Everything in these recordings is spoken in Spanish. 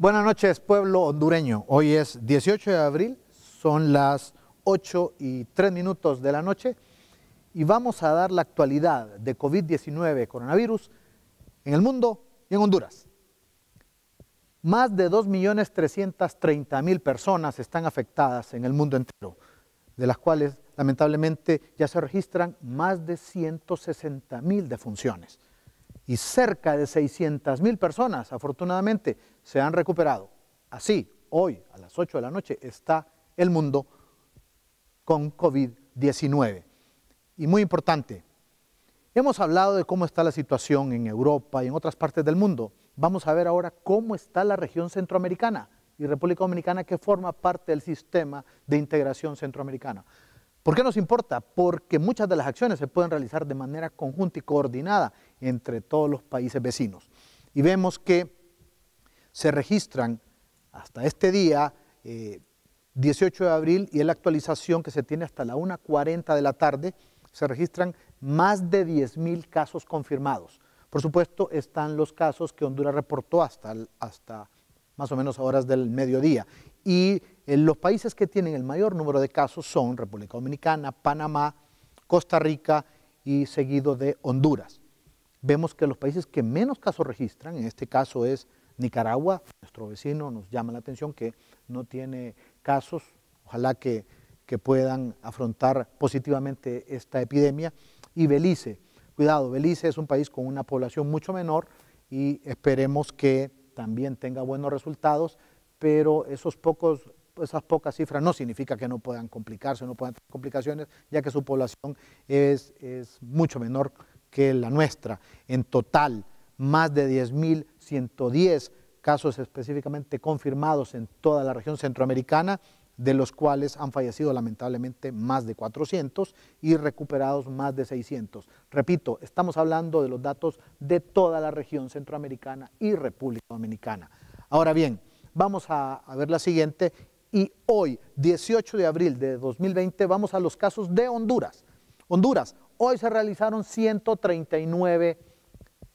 Buenas noches, pueblo hondureño. Hoy es 18 de abril, son las 8 y 3 minutos de la noche y vamos a dar la actualidad de COVID-19, coronavirus, en el mundo y en Honduras. Más de 2.330.000 personas están afectadas en el mundo entero, de las cuales lamentablemente ya se registran más de 160.000 defunciones y cerca de 600 mil personas, afortunadamente, se han recuperado. Así, hoy a las 8 de la noche está el mundo con COVID-19. Y muy importante, hemos hablado de cómo está la situación en Europa y en otras partes del mundo. Vamos a ver ahora cómo está la región centroamericana y República Dominicana que forma parte del sistema de integración centroamericana. ¿Por qué nos importa? Porque muchas de las acciones se pueden realizar de manera conjunta y coordinada entre todos los países vecinos. Y vemos que se registran hasta este día, 18 eh, de abril, y es la actualización que se tiene hasta la 1.40 de la tarde, se registran más de 10.000 casos confirmados. Por supuesto, están los casos que Honduras reportó hasta, hasta más o menos horas del mediodía. Y eh, los países que tienen el mayor número de casos son República Dominicana, Panamá, Costa Rica y seguido de Honduras vemos que los países que menos casos registran, en este caso es Nicaragua, nuestro vecino, nos llama la atención que no tiene casos, ojalá que, que puedan afrontar positivamente esta epidemia, y Belice. Cuidado, Belice es un país con una población mucho menor y esperemos que también tenga buenos resultados, pero esos pocos esas pocas cifras no significa que no puedan complicarse, no puedan tener complicaciones, ya que su población es, es mucho menor que la nuestra. En total, más de 10.110 casos específicamente confirmados en toda la región centroamericana, de los cuales han fallecido lamentablemente más de 400 y recuperados más de 600. Repito, estamos hablando de los datos de toda la región centroamericana y República Dominicana. Ahora bien, vamos a, ver la siguiente y hoy, 18 de abril de 2020, vamos a los casos de Honduras. Honduras, Hoy se realizaron 139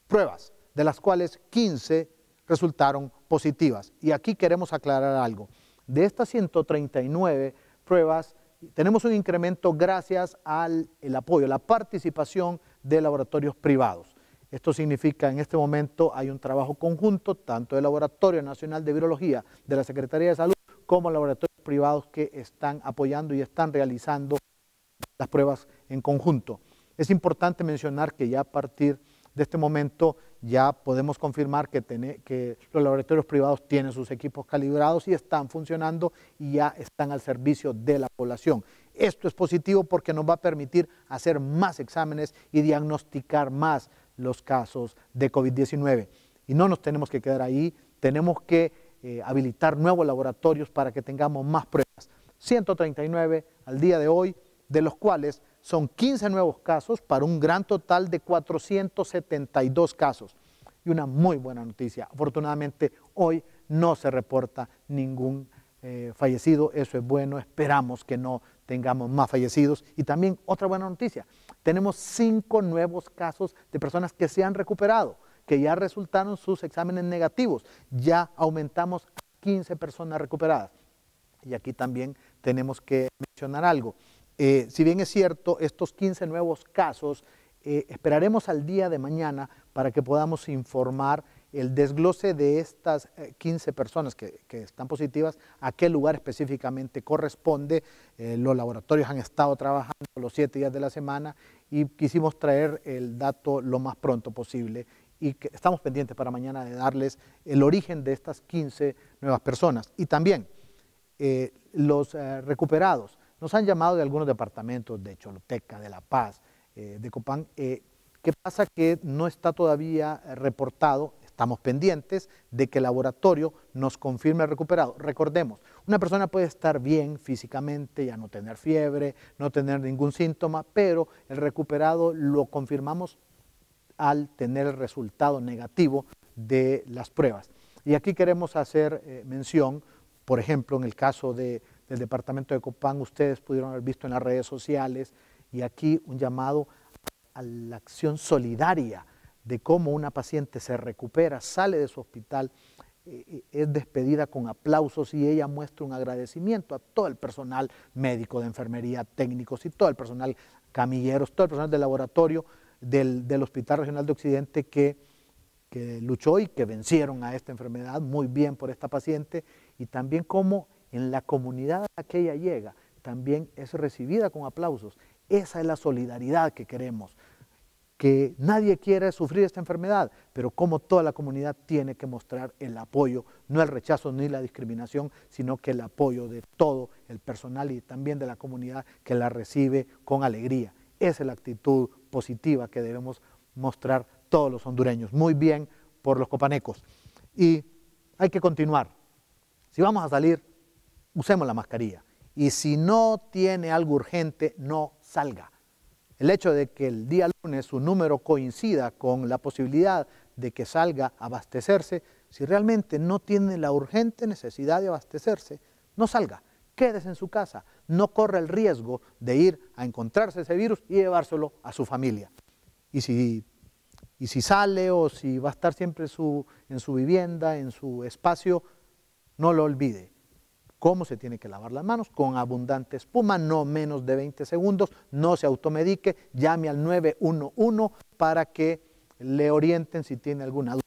pruebas, de las cuales 15 resultaron positivas. Y aquí queremos aclarar algo. De estas 139 pruebas, tenemos un incremento gracias al apoyo, la participación de laboratorios privados. Esto significa en este momento hay un trabajo conjunto tanto del Laboratorio Nacional de Virología de la Secretaría de Salud como laboratorios privados que están apoyando y están realizando las pruebas en conjunto. Es importante mencionar que ya a partir de este momento ya podemos confirmar que, los laboratorios privados tienen sus equipos calibrados y están funcionando y ya están al servicio de la población. Esto es positivo porque nos va a permitir hacer más exámenes y diagnosticar más los casos de COVID-19. Y no nos tenemos que quedar ahí, tenemos que eh, habilitar nuevos laboratorios para que tengamos más pruebas. 139 al día de hoy, de los cuales son 15 nuevos casos para un gran total de 472 casos. Y una muy buena noticia, afortunadamente hoy no se reporta ningún eh, fallecido, eso es bueno, esperamos que no tengamos más fallecidos. Y también otra buena noticia, tenemos cinco nuevos casos de personas que se han recuperado, que ya resultaron sus exámenes negativos, ya aumentamos a 15 personas recuperadas. Y aquí también tenemos que mencionar algo. Eh, si bien es cierto, estos 15 nuevos casos eh, esperaremos al día de mañana para que podamos informar el desglose de estas 15 eh, personas que, están positivas, a qué lugar específicamente corresponde. los laboratorios han estado trabajando los 7 días de la semana y quisimos traer el dato lo más pronto posible y estamos pendientes para mañana de darles el origen de estas 15 nuevas personas. Y también los recuperados nos han llamado de algunos departamentos de Choloteca, de La Paz, eh, de Copán. Eh, ¿Qué pasa que no está todavía reportado? Estamos pendientes de que el laboratorio nos confirme recuperado. Recordemos, una persona puede estar bien físicamente, ya no tener fiebre, no tener ningún síntoma, pero el recuperado lo confirmamos al tener el resultado negativo de las pruebas. Y aquí queremos hacer eh, mención, por ejemplo, en el caso de del departamento de Copán, ustedes pudieron haber visto en las redes sociales, y aquí un llamado a la acción solidaria de cómo una paciente se recupera, sale de su hospital, eh, eh, es despedida con aplausos y ella muestra un agradecimiento a todo el personal médico de enfermería, técnicos y todo el personal camilleros, todo el personal del laboratorio del, Hospital Regional de Occidente que, que luchó y que vencieron a esta enfermedad, muy bien por esta paciente, y también cómo en la comunidad a que ella llega, también es recibida con aplausos. Esa es la solidaridad que queremos, que nadie quiere sufrir esta enfermedad, pero como toda la comunidad tiene que mostrar el apoyo, no el rechazo ni la discriminación, sino que el apoyo de todo el personal y también de la comunidad que la recibe con alegría. Esa es la actitud positiva que debemos mostrar todos los hondureños. Muy bien por los copanecos. Y hay que continuar. Si vamos a salir usemos la mascarilla. Y si no tiene algo urgente, no salga. El hecho de que el día lunes su número coincida con la posibilidad de que salga a abastecerse, si realmente no tiene la urgente necesidad de abastecerse, no salga, quédese en su casa, no corra el riesgo de ir a encontrarse ese virus y llevárselo a su familia. Y si, y si sale o si va a estar siempre su, en su vivienda, en su espacio, no lo olvide, cómo se tiene que lavar las manos, con abundante espuma, no menos de 20 segundos, no se automedique, llame al 911 para que le orienten si tiene alguna duda.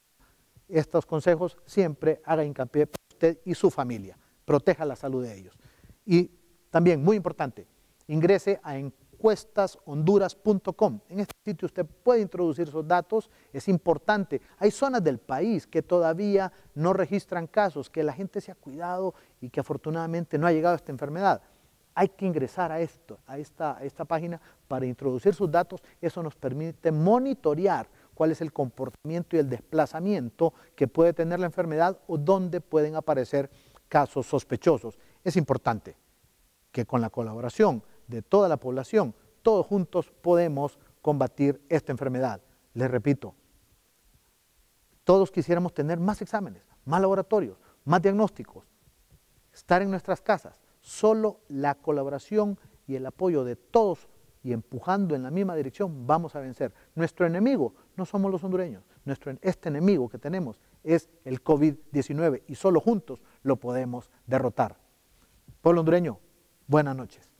Estos consejos siempre haga hincapié para usted y su familia, proteja la salud de ellos. Y también, muy importante, ingrese a encuestashonduras.com. En este sitio usted puede introducir sus datos, es importante. Hay zonas del país que todavía no registran casos, que la gente se ha cuidado y que afortunadamente no ha llegado a esta enfermedad. Hay que ingresar a, esto, a, esta, a esta página para introducir sus datos. Eso nos permite monitorear cuál es el comportamiento y el desplazamiento que puede tener la enfermedad o dónde pueden aparecer casos sospechosos. Es importante que con la colaboración de toda la población, todos juntos podemos combatir esta enfermedad. Les repito, todos quisiéramos tener más exámenes, más laboratorios, más diagnósticos, estar en nuestras casas. Solo la colaboración y el apoyo de todos y empujando en la misma dirección vamos a vencer. Nuestro enemigo no somos los hondureños, Nuestro, este enemigo que tenemos es el COVID-19 y solo juntos lo podemos derrotar. Pueblo hondureño, buenas noches.